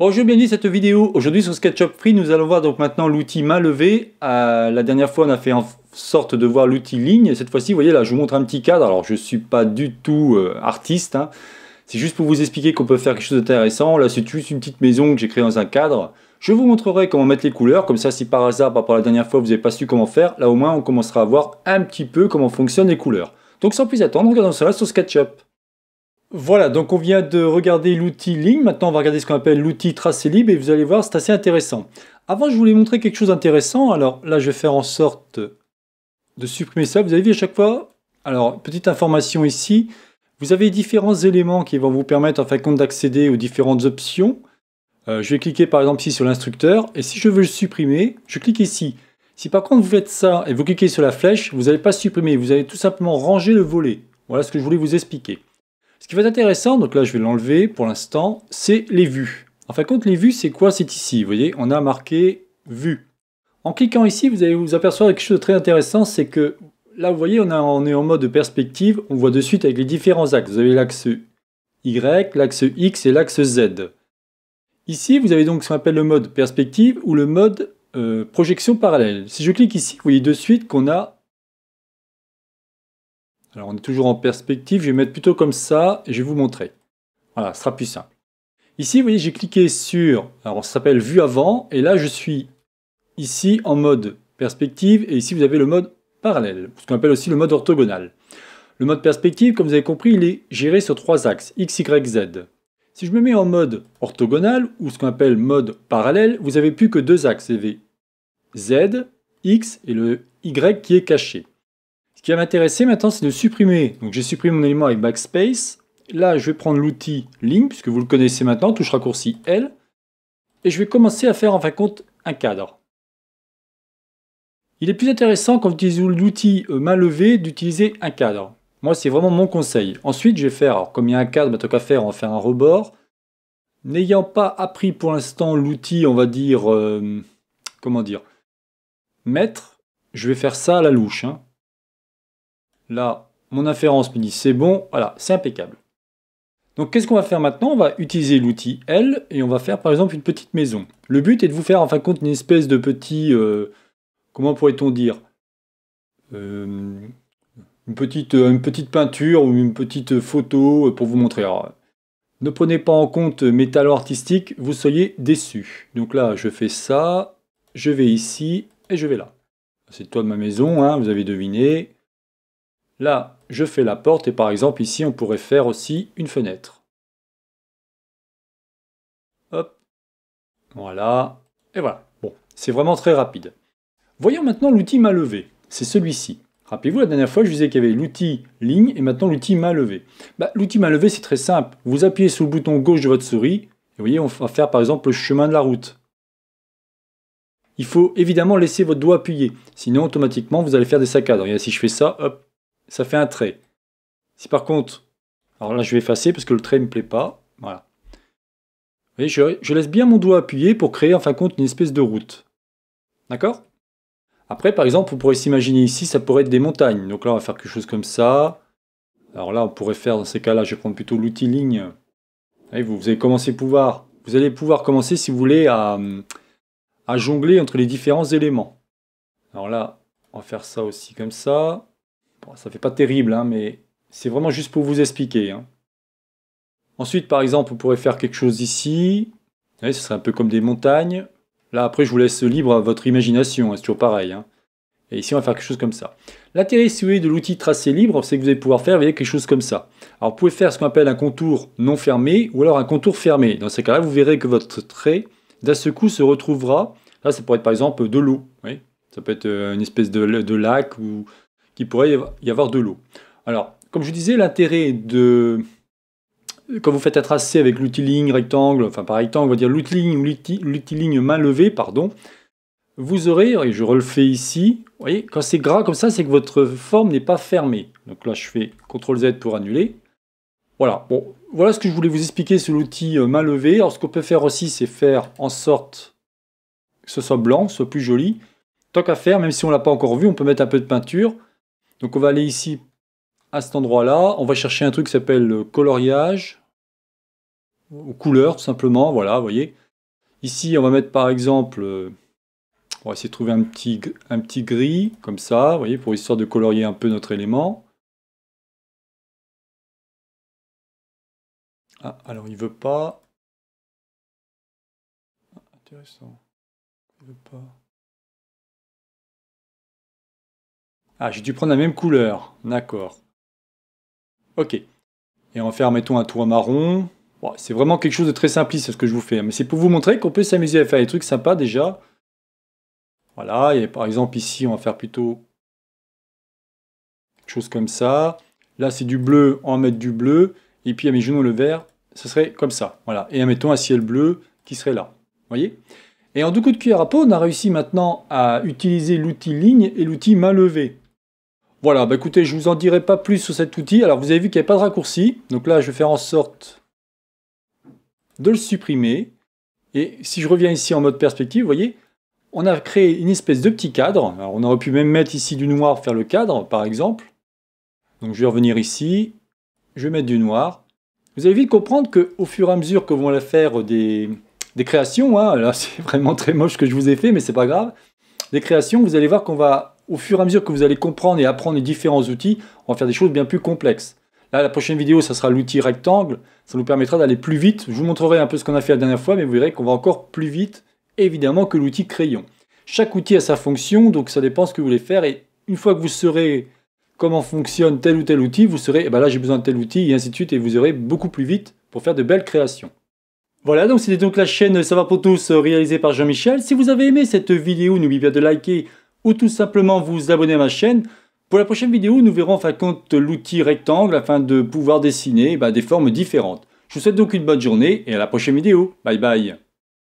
Bonjour, bienvenue cette vidéo. Aujourd'hui sur SketchUp Free, nous allons voir donc maintenant l'outil main levée. Euh, la dernière fois, on a fait en sorte de voir l'outil ligne. Cette fois-ci, vous voyez là, je vous montre un petit cadre. Alors, je ne suis pas du tout euh, artiste. Hein. C'est juste pour vous expliquer qu'on peut faire quelque chose d'intéressant. Là, c'est juste une petite maison que j'ai créée dans un cadre. Je vous montrerai comment mettre les couleurs. Comme ça, si par hasard, par rapport la dernière fois, vous n'avez pas su comment faire, là au moins, on commencera à voir un petit peu comment fonctionnent les couleurs. Donc, sans plus attendre, regardons cela sur SketchUp. Voilà, donc on vient de regarder l'outil ligne. Maintenant, on va regarder ce qu'on appelle l'outil tracé libre et vous allez voir, c'est assez intéressant. Avant, je voulais montrer quelque chose d'intéressant. Alors là, je vais faire en sorte de supprimer ça. Vous avez vu à chaque fois, alors petite information ici, vous avez différents éléments qui vont vous permettre en fin de compte d'accéder aux différentes options. Euh, je vais cliquer par exemple ici sur l'instructeur et si je veux le supprimer, je clique ici. Si par contre vous faites ça et vous cliquez sur la flèche, vous n'allez pas supprimer, vous allez tout simplement ranger le volet. Voilà ce que je voulais vous expliquer. Ce qui va être intéressant, donc là je vais l'enlever pour l'instant, c'est les vues. En fin de compte, les vues, c'est quoi C'est ici, vous voyez, on a marqué vue. En cliquant ici, vous allez vous apercevoir quelque chose de très intéressant, c'est que là, vous voyez, on, est en mode perspective, on voit de suite avec les différents axes. Vous avez l'axe Y, l'axe X et l'axe Z. Ici, vous avez donc ce qu'on appelle le mode perspective ou le mode euh, projection parallèle. Si je clique ici, vous voyez de suite qu'on a alors on est toujours en perspective, je vais mettre plutôt comme ça et je vais vous montrer. Voilà, ce sera plus simple. Ici, vous voyez, j'ai cliqué sur, alors on s'appelle vue avant, et là je suis ici en mode perspective, et ici vous avez le mode parallèle, ce qu'on appelle aussi le mode orthogonal. Le mode perspective, comme vous avez compris, il est géré sur trois axes, X, Y, Z. Si je me mets en mode orthogonal, ou ce qu'on appelle mode parallèle, vous n'avez plus que deux axes, vous avez Z, X et le Y qui est caché. Ce qui va m'intéresser maintenant, c'est de supprimer. Donc j'ai supprimé mon élément avec backspace. Là, je vais prendre l'outil Link, puisque vous le connaissez maintenant, touche raccourci L. Et je vais commencer à faire en fin de compte un cadre. Il est plus intéressant quand vous utilisez l'outil euh, main levée d'utiliser un cadre. Moi, c'est vraiment mon conseil. Ensuite, je vais faire, alors, comme il y a un cadre, bah, tant qu'à faire, on va faire un rebord. N'ayant pas appris pour l'instant l'outil, on va dire, euh, comment dire, mettre. je vais faire ça à la louche. Hein. Là, mon inférence me dit c'est bon, voilà, c'est impeccable. Donc qu'est-ce qu'on va faire maintenant On va utiliser l'outil L et on va faire par exemple une petite maison. Le but est de vous faire en fin de compte une espèce de petit, euh, comment pourrait-on dire euh, une, petite, euh, une petite peinture ou une petite photo pour vous montrer. ne prenez pas en compte mes talents artistiques, vous soyez déçus. Donc là, je fais ça, je vais ici et je vais là. C'est toi de ma maison, hein, vous avez deviné. Là, je fais la porte et par exemple ici, on pourrait faire aussi une fenêtre. Hop, voilà, et voilà. Bon, c'est vraiment très rapide. Voyons maintenant l'outil main levée. C'est celui-ci. Rappelez-vous, la dernière fois, je disais qu'il y avait l'outil ligne et maintenant l'outil main levée. Bah, l'outil main levée, c'est très simple. Vous appuyez sur le bouton gauche de votre souris et vous voyez, on va faire par exemple le chemin de la route. Il faut évidemment laisser votre doigt appuyé, sinon automatiquement vous allez faire des saccades. Regardez si je fais ça, hop, ça fait un trait. Si par contre, alors là je vais effacer parce que le trait ne me plaît pas, voilà. Vous voyez, je, laisse bien mon doigt appuyé pour créer en fin de compte une espèce de route. D'accord Après, par exemple, vous pourrez s'imaginer ici, ça pourrait être des montagnes. Donc là, on va faire quelque chose comme ça. Alors là, on pourrait faire, dans ces cas-là, je vais prendre plutôt l'outil ligne. Vous, voyez, vous, vous allez pouvoir, vous allez pouvoir commencer, si vous voulez, à, à jongler entre les différents éléments. Alors là, on va faire ça aussi comme ça. Bon, ça fait pas terrible, hein, mais c'est vraiment juste pour vous expliquer. Hein. Ensuite, par exemple, vous pourrez faire quelque chose ici. ce serait un peu comme des montagnes. Là, après, je vous laisse libre à votre imagination. Hein, c'est toujours pareil. Hein. Et ici, on va faire quelque chose comme ça. L'intérêt, si vous voulez, de l'outil tracé libre, c'est que vous allez pouvoir faire quelque chose comme ça. Alors, vous pouvez faire ce qu'on appelle un contour non fermé ou alors un contour fermé. Dans ces cas-là, vous verrez que votre trait, d'un seul coup, se retrouvera. Là, ça pourrait être par exemple de l'eau. Ça peut être euh, une espèce de lac ou il pourrait y avoir de l'eau. Alors, comme je disais, l'intérêt de... Quand vous faites un tracé avec l'outil ligne rectangle, enfin par rectangle, on va dire ligne ou ligne main levée, pardon, vous aurez, et je refais ici, vous voyez, quand c'est gras comme ça, c'est que votre forme n'est pas fermée. Donc là, je fais CTRL Z pour annuler. Voilà, bon, voilà ce que je voulais vous expliquer sur l'outil euh, main levée. Alors, ce qu'on peut faire aussi, c'est faire en sorte que ce soit blanc, ce soit plus joli. Tant qu'à faire, même si on ne l'a pas encore vu, on peut mettre un peu de peinture. Donc on va aller ici à cet endroit-là. On va chercher un truc qui s'appelle le coloriage ou couleur tout simplement. Voilà, vous voyez. Ici, on va mettre par exemple, euh, on va essayer de trouver un petit, un petit gris comme ça, vous voyez, pour histoire de colorier un peu notre élément. Ah, alors il veut pas. Intéressant. Il veut pas. Ah, j'ai dû prendre la même couleur. D'accord. Ok. Et va faire, mettons, un toit marron. c'est vraiment quelque chose de très simpliste ce que je vous fais. Hein. Mais c'est pour vous montrer qu'on peut s'amuser à faire des trucs sympas déjà. Voilà, et par exemple ici, on va faire plutôt quelque chose comme ça. Là, c'est du bleu, on va mettre du bleu. Et puis, à mes genoux, le vert, ce serait comme ça. Voilà. Et mettons un ciel bleu qui serait là. Vous voyez Et en deux coups de cuillère à peau, on a réussi maintenant à utiliser l'outil ligne et l'outil main levée. Voilà, bah écoutez, je ne vous en dirai pas plus sur cet outil. Alors vous avez vu qu'il n'y a pas de raccourci, donc là je vais faire en sorte de le supprimer. Et si je reviens ici en mode perspective, vous voyez, on a créé une espèce de petit cadre. Alors on aurait pu même mettre ici du noir, faire le cadre par exemple. Donc je vais revenir ici, je vais mettre du noir. Vous avez vite comprendre qu'au fur et à mesure que vont la faire des, créations, hein, là c'est vraiment très moche ce que je vous ai fait, mais c'est pas grave. Des créations, vous allez voir qu'on va au fur et à mesure que vous allez comprendre et apprendre les différents outils, on va faire des choses bien plus complexes. Là, la prochaine vidéo, ça sera l'outil rectangle. Ça nous permettra d'aller plus vite. Je vous montrerai un peu ce qu'on a fait la dernière fois, mais vous verrez qu'on va encore plus vite, évidemment, que l'outil crayon. Chaque outil a sa fonction, donc ça dépend ce que vous voulez faire. Et une fois que vous saurez comment fonctionne tel ou tel outil, vous saurez, eh ben là, j'ai besoin de tel outil, et ainsi de suite, et vous aurez beaucoup plus vite pour faire de belles créations. Voilà, donc c'était donc la chaîne Savoir pour tous euh, réalisée par Jean-Michel. Si vous avez aimé cette vidéo, n'oubliez pas de liker, ou tout simplement vous abonner à ma chaîne. Pour la prochaine vidéo, nous verrons en fin compte l'outil rectangle afin de pouvoir dessiner bah, des formes différentes. Je vous souhaite donc une bonne journée et à la prochaine vidéo. Bye bye